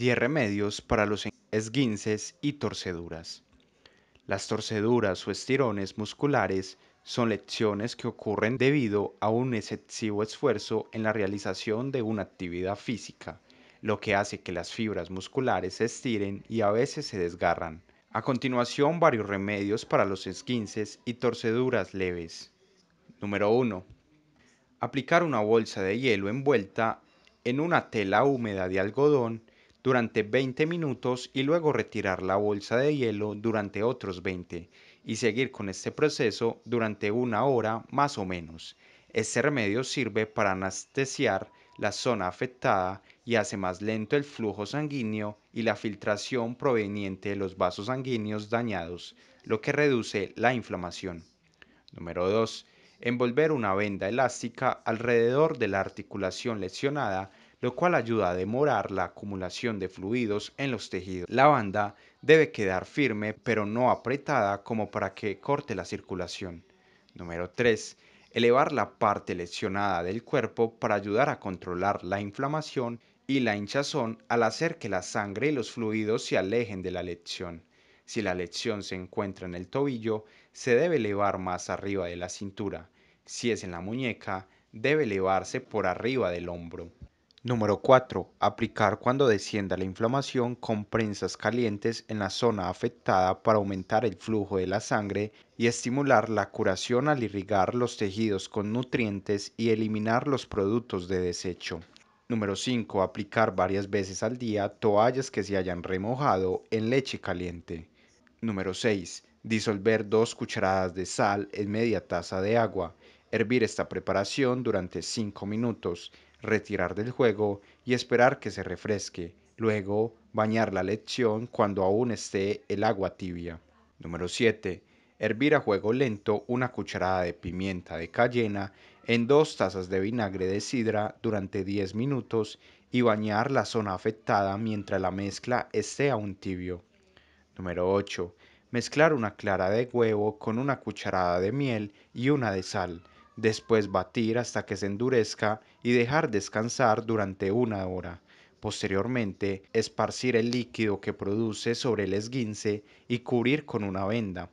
10 remedios para los esguinces y torceduras. Las torceduras o estirones musculares son lecciones que ocurren debido a un excesivo esfuerzo en la realización de una actividad física, lo que hace que las fibras musculares se estiren y a veces se desgarran. A continuación, varios remedios para los esguinces y torceduras leves. Número 1. Aplicar una bolsa de hielo envuelta en una tela húmeda de algodón durante 20 minutos y luego retirar la bolsa de hielo durante otros 20 y seguir con este proceso durante una hora más o menos. Este remedio sirve para anestesiar la zona afectada y hace más lento el flujo sanguíneo y la filtración proveniente de los vasos sanguíneos dañados, lo que reduce la inflamación. Número 2. Envolver una venda elástica alrededor de la articulación lesionada lo cual ayuda a demorar la acumulación de fluidos en los tejidos. La banda debe quedar firme pero no apretada como para que corte la circulación. Número 3. Elevar la parte lesionada del cuerpo para ayudar a controlar la inflamación y la hinchazón al hacer que la sangre y los fluidos se alejen de la lesión. Si la lesión se encuentra en el tobillo, se debe elevar más arriba de la cintura. Si es en la muñeca, debe elevarse por arriba del hombro. Número 4. Aplicar cuando descienda la inflamación con prensas calientes en la zona afectada para aumentar el flujo de la sangre y estimular la curación al irrigar los tejidos con nutrientes y eliminar los productos de desecho. Número 5. Aplicar varias veces al día toallas que se hayan remojado en leche caliente. Número 6. Disolver dos cucharadas de sal en media taza de agua. Hervir esta preparación durante 5 minutos retirar del juego y esperar que se refresque, luego bañar la lección cuando aún esté el agua tibia. Número 7. Hervir a juego lento una cucharada de pimienta de cayena en dos tazas de vinagre de sidra durante 10 minutos y bañar la zona afectada mientras la mezcla esté aún tibio. Número 8. Mezclar una clara de huevo con una cucharada de miel y una de sal después batir hasta que se endurezca y dejar descansar durante una hora. Posteriormente, esparcir el líquido que produce sobre el esguince y cubrir con una venda.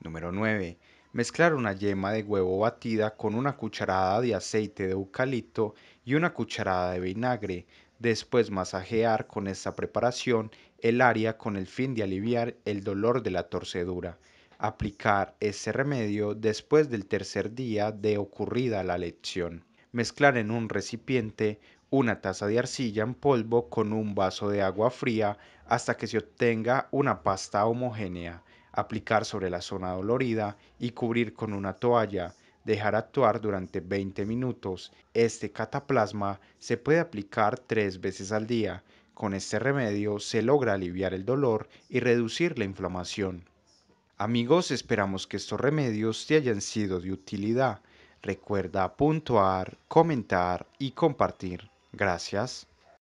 Número 9. Mezclar una yema de huevo batida con una cucharada de aceite de eucalipto y una cucharada de vinagre. Después masajear con esta preparación el área con el fin de aliviar el dolor de la torcedura aplicar ese remedio después del tercer día de ocurrida la lección. Mezclar en un recipiente una taza de arcilla en polvo con un vaso de agua fría hasta que se obtenga una pasta homogénea, aplicar sobre la zona dolorida y cubrir con una toalla, dejar actuar durante 20 minutos. Este cataplasma se puede aplicar tres veces al día. Con este remedio se logra aliviar el dolor y reducir la inflamación. Amigos, esperamos que estos remedios te hayan sido de utilidad. Recuerda puntuar, comentar y compartir. Gracias.